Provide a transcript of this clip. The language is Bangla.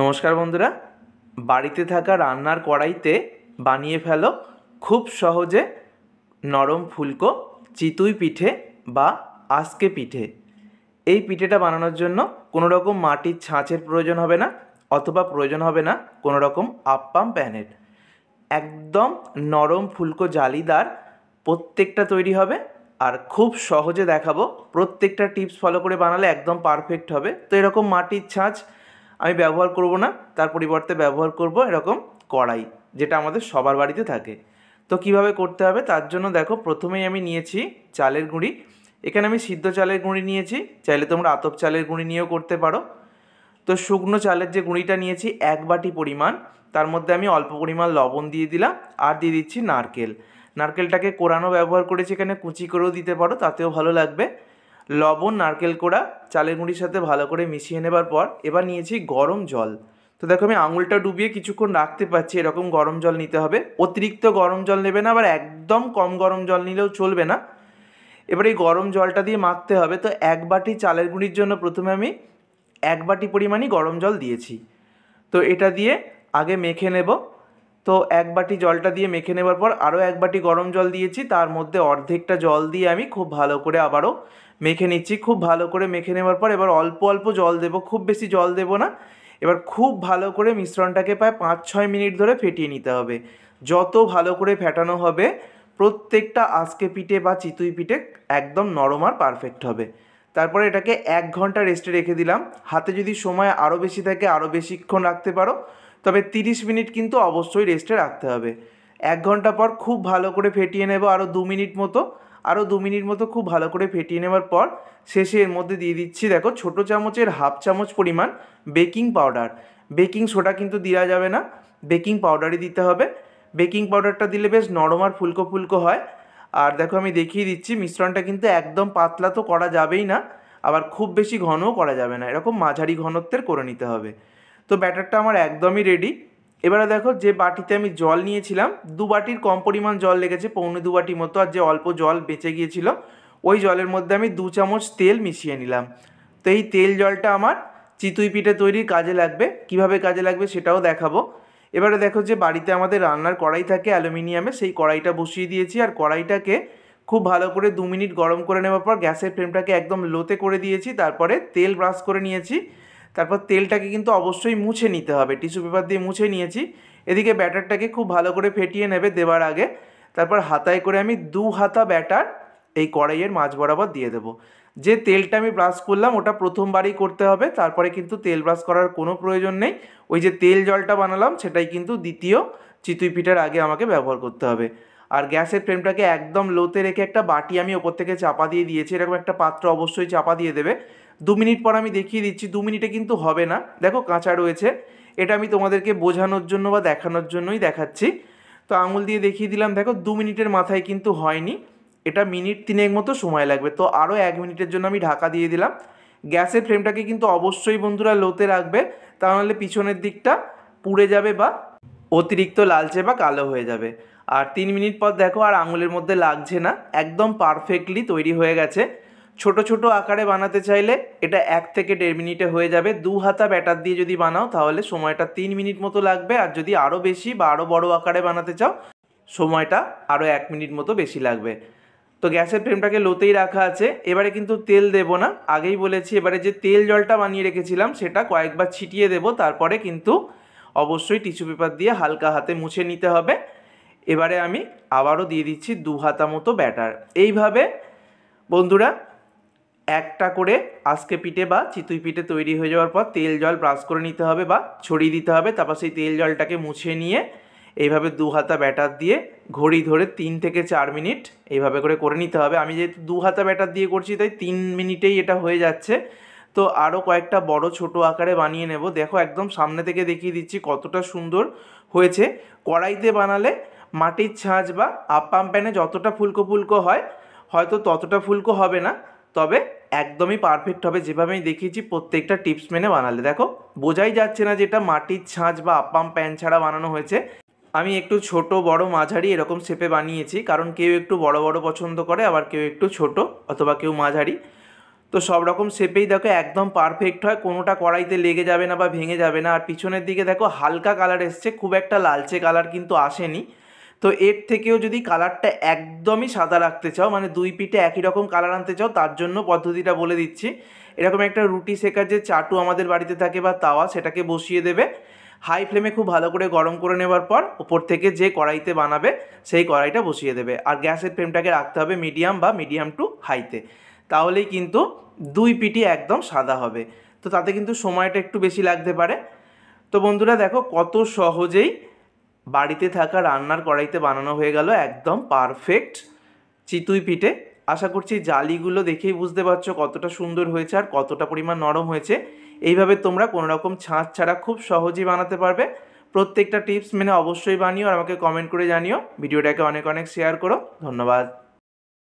নমস্কার বন্ধুরা বাড়িতে থাকা রান্নার কড়াইতে বানিয়ে ফেলো খুব সহজে নরম ফুলকো চিতুই পিঠে বা আজকে পিঠে এই পিঠেটা বানানোর জন্য কোনো রকম মাটির ছাঁচের প্রয়োজন হবে না অথবা প্রয়োজন হবে না কোনো রকম আপ্পাম প্যানের একদম নরম ফুলকো জালিদার প্রত্যেকটা তৈরি হবে আর খুব সহজে দেখাবো প্রত্যেকটা টিপস ফলো করে বানালে একদম পারফেক্ট হবে তো এরকম মাটির ছাঁচ আমি ব্যবহার করব না তার পরিবর্তে ব্যবহার করব এরকম কড়াই যেটা আমাদের সবার বাড়িতে থাকে তো কিভাবে করতে হবে তার জন্য দেখো প্রথমেই আমি নিয়েছি চালের গুঁড়ি এখানে আমি সিদ্ধ চালের গুঁড়ি নিয়েছি চাইলে তোমরা আতপ চালের গুঁড়ি নিয়েও করতে পারো তো শুকনো চালের যে গুঁড়িটা নিয়েছি এক বাটি পরিমাণ তার মধ্যে আমি অল্প পরিমাণ লবণ দিয়ে দিলাম আর দিয়ে দিচ্ছি নারকেল নারকেলটাকে কোরানো ব্যবহার করেছি এখানে কুচি করেও দিতে পারো তাতেও ভালো লাগবে লবণ নারকেল কোড়া চালের গুঁড়ির সাথে ভালো করে মিশিয়ে নেবার পর এবার নিয়েছি গরম জল তো দেখো আমি আঙুলটা ডুবিয়ে কিছুক্ষণ রাখতে পারছি এরকম গরম জল নিতে হবে অতিরিক্ত গরম জল নেবে না আবার একদম কম গরম জল নিলেও চলবে না এবার এই গরম জলটা দিয়ে মাখতে হবে তো এক বাটি চালের গুঁড়ির জন্য প্রথমে আমি এক বাটি পরিমাণই গরম জল দিয়েছি তো এটা দিয়ে আগে মেখে নেব তো এক বাটি জলটা দিয়ে মেখে নেবার পর আরও এক বাটি গরম জল দিয়েছি তার মধ্যে অর্ধেকটা জল দিয়ে আমি খুব ভালো করে আবারও মেখে নিচ্ছি খুব ভালো করে মেখে নেওয়ার পর এবার অল্প অল্প জল দেব খুব বেশি জল দেব না এবার খুব ভালো করে মিশ্রণটাকে প্রায় পাঁচ ছয় মিনিট ধরে ফেটিয়ে নিতে হবে যত ভালো করে ফেটানো হবে প্রত্যেকটা আজকে পিঠে বা চিতুই পিঠে একদম নরম আর পারফেক্ট হবে তারপরে এটাকে এক ঘন্টা রেস্টে রেখে দিলাম হাতে যদি সময় আরও বেশি থাকে আরও বেশিক্ষণ রাখতে পারো তবে 30 মিনিট কিন্তু অবশ্যই রেস্টে রাখতে হবে এক ঘন্টা পর খুব ভালো করে ফেটিয়ে নেব আরও দু মিনিট মতো আরও দু মিনিট মতো খুব ভালো করে ফেটিয়ে নেওয়ার পর শেষে এর মধ্যে দিয়ে দিচ্ছি দেখো ছোট চামচের হাফ চামচ পরিমাণ বেকিং পাউডার বেকিং সোডা কিন্তু দেওয়া যাবে না বেকিং পাউডারই দিতে হবে বেকিং পাউডারটা দিলে বেশ নরম আর ফুলকো ফুলকো হয় আর দেখো আমি দেখিয়ে দিচ্ছি মিশ্রণটা কিন্তু একদম পাতলা তো করা যাবেই না আবার খুব বেশি ঘনও করা যাবে না এরকম মাঝারি ঘনত্বের করে নিতে হবে তো ব্যাটারটা আমার একদমই রেডি এবারে দেখো যে বাটিতে আমি জল নিয়েছিলাম দু বাটির কম পরিমাণ জল লেগেছে পৌনে দু বাটি মতো আর যে অল্প জল বেঁচে গিয়েছিল ওই জলের মধ্যে আমি দু চামচ তেল মিশিয়ে নিলাম তো এই তেল জলটা আমার চিতুই পিঠে তৈরির কাজে লাগবে কিভাবে কাজে লাগবে সেটাও দেখাবো এবারে দেখো যে বাড়িতে আমাদের রান্নার কড়াই থাকে অ্যালুমিনিয়ামে সেই কড়াইটা বসিয়ে দিয়েছি আর কড়াইটাকে খুব ভালো করে দু মিনিট গরম করে নেওয়ার পর গ্যাসের ফ্লেমটাকে একদম লোতে করে দিয়েছি তারপরে তেল ব্রাশ করে নিয়েছি তারপর তেলটাকে কিন্তু অবশ্যই মুছে নিতে হবে টিস্যু পেপার দিয়ে মুছে নিয়েছি এদিকে ব্যাটারটাকে খুব ভালো করে ফেটিয়ে নেবে দেবার আগে তারপর হাতায় করে আমি দু হাতা ব্যাটার এই কড়াইয়ের মাছ বরাবর দিয়ে দেবো যে তেলটা আমি ব্রাশ করলাম ওটা প্রথমবারই করতে হবে তারপরে কিন্তু তেল ব্রাশ করার কোনো প্রয়োজন নেই ওই যে তেল জলটা বানালাম সেটাই কিন্তু দ্বিতীয় চিতুই পিঠার আগে আমাকে ব্যবহার করতে হবে আর গ্যাসের ফ্লেমটাকে একদম লোতে রেখে একটা বাটি আমি ওপর থেকে চাপা দিয়ে দিয়েছি এরকম একটা পাত্র অবশ্যই চাপা দিয়ে দেবে দু মিনিট পর আমি দেখিয়ে দিচ্ছি দু মিনিটে কিন্তু হবে না দেখো কাঁচা রয়েছে এটা আমি তোমাদেরকে বোঝানোর জন্য বা দেখানোর জন্যই দেখাচ্ছি তো আঙুল দিয়ে দেখিয়ে দিলাম দেখো দু মিনিটের মাথায় কিন্তু হয়নি এটা মিনিট তিনেক মতো সময় লাগবে তো আরও এক মিনিটের জন্য আমি ঢাকা দিয়ে দিলাম গ্যাসের ফ্লেমটাকে কিন্তু অবশ্যই বন্ধুরা লোতে রাখবে তা নাহলে পিছনের দিকটা পুড়ে যাবে বা অতিরিক্ত লালচে বা কালো হয়ে যাবে আর তিন মিনিট পর দেখো আর আঙুলের মধ্যে লাগছে না একদম পারফেক্টলি তৈরি হয়ে গেছে ছোট ছোট আকারে বানাতে চাইলে এটা এক থেকে দেড় মিনিটে হয়ে যাবে দু হাতা ব্যাটার দিয়ে যদি বানাও তাহলে সময়টা তিন মিনিট মতো লাগবে আর যদি আরও বেশি বা আরও বড় আকারে বানাতে চাও সময়টা আরও এক মিনিট মতো বেশি লাগবে তো গ্যাসের ফ্লেমটাকে লোতেই রাখা আছে এবারে কিন্তু তেল দেব না আগেই বলেছি এবারে যে তেল জলটা বানিয়ে রেখেছিলাম সেটা কয়েকবার ছিটিয়ে দেব তারপরে কিন্তু অবশ্যই টিস্যু পেপার দিয়ে হালকা হাতে মুছে নিতে হবে এবারে আমি আবারও দিয়ে দিচ্ছি দু হাতা মতো ব্যাটার এইভাবে বন্ধুরা একটা করে আজকে পিঠে বা চিতুই পিঠে তৈরি হয়ে যাওয়ার পর তেল জল ব্রাশ করে নিতে হবে বা ছড়িয়ে দিতে হবে তারপর সেই তেল জলটাকে মুছে নিয়ে এইভাবে দু হাতা ব্যাটার দিয়ে ঘড়ি ধরে তিন থেকে চার মিনিট এইভাবে করে করে নিতে হবে আমি যেহেতু দু হাতা ব্যাটার দিয়ে করছি তাই তিন মিনিটেই এটা হয়ে যাচ্ছে তো আরও কয়েকটা বড় ছোট আকারে বানিয়ে নেব দেখো একদম সামনে থেকে দেখিয়ে দিচ্ছি কতটা সুন্দর হয়েছে কড়াইতে বানালে মাটির ছাঁচ বা পাম্প প্যানে যতটা ফুলকো ফুলকো হয় হয়তো ততটা ফুলকো হবে না তবে একদমই পারফেক্ট হবে যেভাবে আমি দেখিয়েছি প্রত্যেকটা টিপস মেনে বানালে দেখো বোঝাই যাচ্ছে না যেটা মাটির ছাঁচ বা আপাম প্যান ছাড়া বানানো হয়েছে আমি একটু ছোট বড় মাঝারি এরকম শেপে বানিয়েছি কারণ কেউ একটু বড় বড় পছন্দ করে আবার কেউ একটু ছোট অথবা কেউ মাঝারি তো সব রকম শেপেই দেখো একদম পারফেক্ট হয় কোনোটা কড়াইতে লেগে যাবে না বা ভেঙে যাবে না আর পিছনের দিকে দেখো হালকা কালার এসছে খুব একটা লালচে কালার কিন্তু আসেনি তো এর থেকেও যদি কালারটা একদমই সাদা রাখতে চাও মানে দুই পিঠে একই রকম কালার আনতে চাও তার জন্য পদ্ধতিটা বলে দিচ্ছি এরকম একটা রুটি শেখার যে চাটু আমাদের বাড়িতে থাকে বা তাওয়া সেটাকে বসিয়ে দেবে হাই ফ্লেমে খুব ভালো করে গরম করে নেওয়ার পর ওপর থেকে যে কড়াইতে বানাবে সেই কড়াইটা বসিয়ে দেবে আর গ্যাসের ফ্লেমটাকে রাখতে হবে মিডিয়াম বা মিডিয়াম টু হাইতে তাহলেই কিন্তু দুই পিটি একদম সাদা হবে তো তাতে কিন্তু সময়টা একটু বেশি লাগতে পারে তো বন্ধুরা দেখো কত সহজেই বাড়িতে থাকা রান্নার কড়াইতে বানানো হয়ে গেল একদম পারফেক্ট চিতুই পিঠে আশা করছি জালিগুলো দেখেই বুঝতে পারছো কতটা সুন্দর হয়েছে আর কতটা পরিমাণ নরম হয়েছে এইভাবে তোমরা কোনো রকম ছাঁচ ছাড়া খুব সহজেই বানাতে পারবে প্রত্যেকটা টিপস মেনে অবশ্যই বানিও আর আমাকে কমেন্ট করে জানিও ভিডিওটাকে অনেক অনেক শেয়ার করো ধন্যবাদ